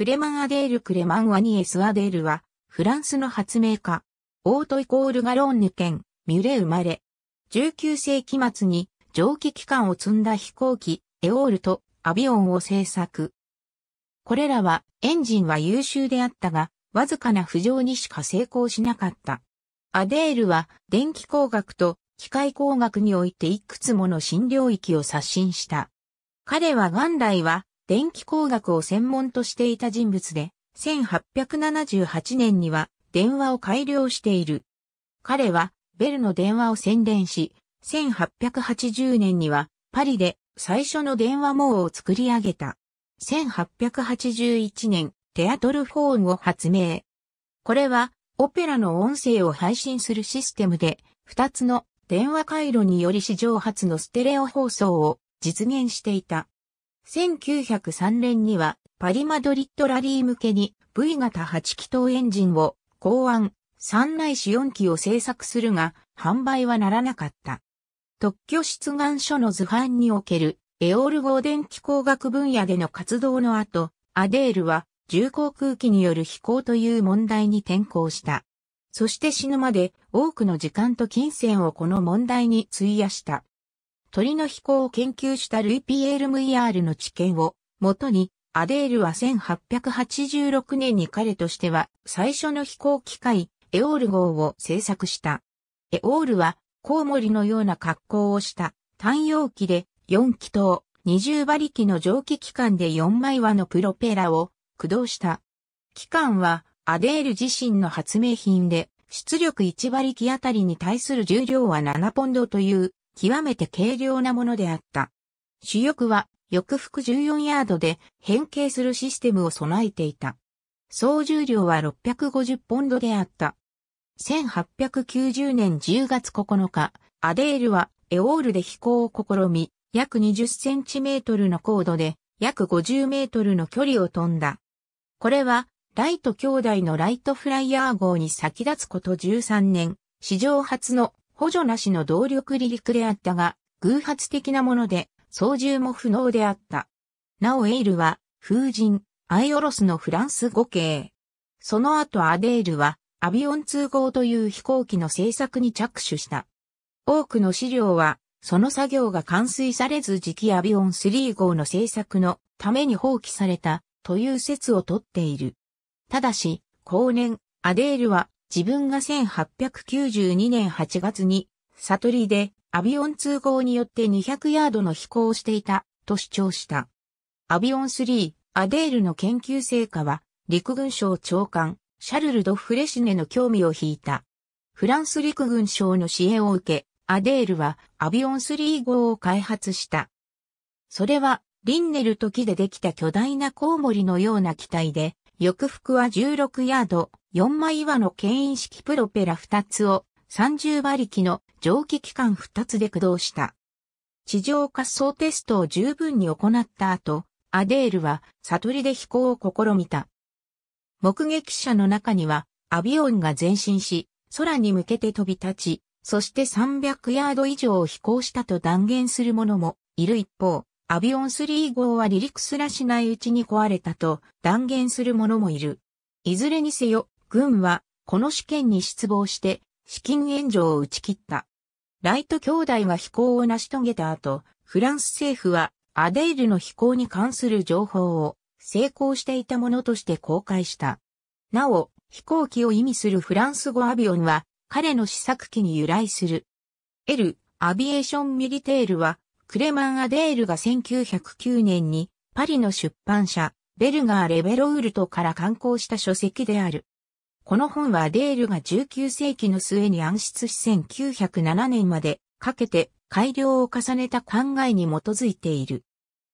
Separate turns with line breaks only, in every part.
クレマン・アデール・クレマン・ワニエス・アデールは、フランスの発明家、オートイコール・ガローンヌ県、ミュレ生まれ。19世紀末に蒸気機関を積んだ飛行機、エオールとアビオンを製作。これらはエンジンは優秀であったが、わずかな浮上にしか成功しなかった。アデールは電気工学と機械工学においていくつもの新領域を刷新した。彼は元来は電気工学を専門としていた人物で、1878年には電話を改良している。彼はベルの電話を宣伝し、1880年にはパリで最初の電話網を作り上げた。1881年、テアトルフォーンを発明。これはオペラの音声を配信するシステムで、2つの電話回路により史上初のステレオ放送を実現していた。1903年にはパリマドリッドラリー向けに V 型8気筒エンジンを考案、3内子4機を製作するが、販売はならなかった。特許出願書の図版におけるエオル号電気工学分野での活動の後、アデールは重航空機による飛行という問題に転向した。そして死ぬまで多くの時間と金銭をこの問題に費やした。鳥の飛行を研究したルイ・ピエール・ムイヤールの知見を、もとに、アデールは1886年に彼としては最初の飛行機械、エオール号を製作した。エオールはコウモリのような格好をした単葉機で4気筒20馬力の蒸気機関で4枚輪のプロペラを駆動した。機関はアデール自身の発明品で出力1馬力あたりに対する重量は7ポンドという極めて軽量なものであった。主翼は翼腹14ヤードで変形するシステムを備えていた。総重量は650ポンドであった。1890年10月9日、アデールはエオールで飛行を試み、約20センチメートルの高度で約50メートルの距離を飛んだ。これはライト兄弟のライトフライヤー号に先立つこと13年、史上初の補助なしの動力離陸であったが、偶発的なもので、操縦も不能であった。なおエイルは、風神、アイオロスのフランス語系。その後アデールは、アビオン2号という飛行機の製作に着手した。多くの資料は、その作業が完遂されず次期アビオン3号の製作のために放棄されたという説をとっている。ただし、後年、アデールは自分が1892年8月に、悟りでアビオン通号によって200ヤードの飛行をしていたと主張した。アビオン3、アデールの研究成果は、陸軍省長官、シャルル・ド・フレシネの興味を引いた。フランス陸軍省の支援を受け、アデールはアビオン3号を開発した。それは、リンネル時でできた巨大なコウモリのような機体で、翼幅は16ヤード、4枚岩の牽引式プロペラ2つを30馬力の蒸気機関2つで駆動した。地上滑走テストを十分に行った後、アデールは悟りで飛行を試みた。目撃者の中には、アビオンが前進し、空に向けて飛び立ち、そして300ヤード以上を飛行したと断言する者もいる一方、アビオン3号は離陸すらしないうちに壊れたと断言する者もいる。いずれにせよ、軍はこの試験に失望して資金援助を打ち切った。ライト兄弟が飛行を成し遂げた後、フランス政府はアデイルの飛行に関する情報を成功していたものとして公開した。なお、飛行機を意味するフランス語アビオンは彼の試作機に由来する。L、アビエーション・ミリテールはクレマン・アデールが1909年にパリの出版社ベルガー・レベロウルトから刊行した書籍である。この本はデールが19世紀の末に暗室し1907年までかけて改良を重ねた考えに基づいている。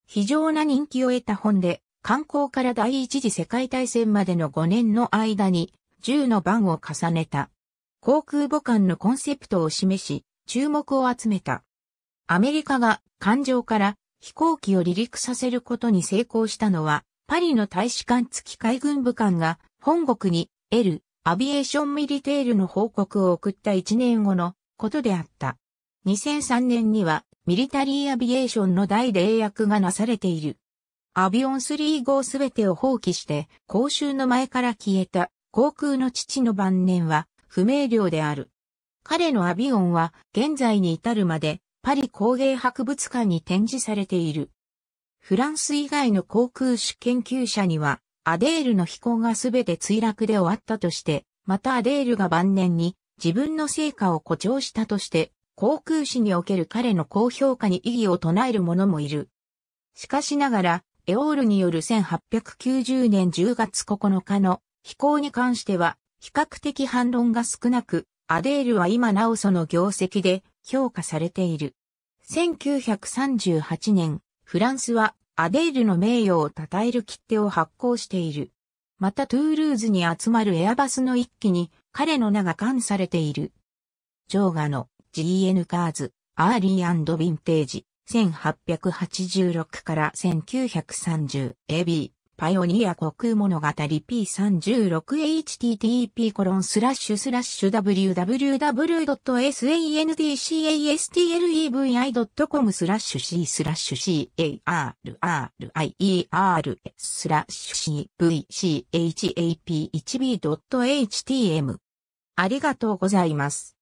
非常な人気を得た本で、観光から第一次世界大戦までの5年の間に10の番を重ねた。航空母艦のコンセプトを示し、注目を集めた。アメリカが艦上から飛行機を離陸させることに成功したのは、パリの大使館付き海軍部艦が本国に L、アビエーションミリテールの報告を送った1年後のことであった。2003年には、ミリタリーアビエーションので英役がなされている。アビオン3号すべてを放棄して、公衆の前から消えた、航空の父の晩年は、不明瞭である。彼のアビオンは、現在に至るまで、パリ工芸博物館に展示されている。フランス以外の航空史研究者には、アデールの飛行がすべて墜落で終わったとして、またアデールが晩年に自分の成果を誇張したとして、航空史における彼の高評価に異議を唱える者もいる。しかしながら、エオールによる1890年10月9日の飛行に関しては、比較的反論が少なく、アデールは今なおその業績で評価されている。1938年、フランスはアデールの名誉を称える切手を発行している。またトゥールーズに集まるエアバスの一機に彼の名が冠されている。ジョーガの GN カーズ、アーリーヴィンテージ、1886から 1930AB。パイオニア航空物語 P36http コロンスラッシュスラッシュ www.sandcastlevi.com スラッシュ C スラッシュ CARRIERS スラッシュ CVCHAP1B.htm ありがとうございます。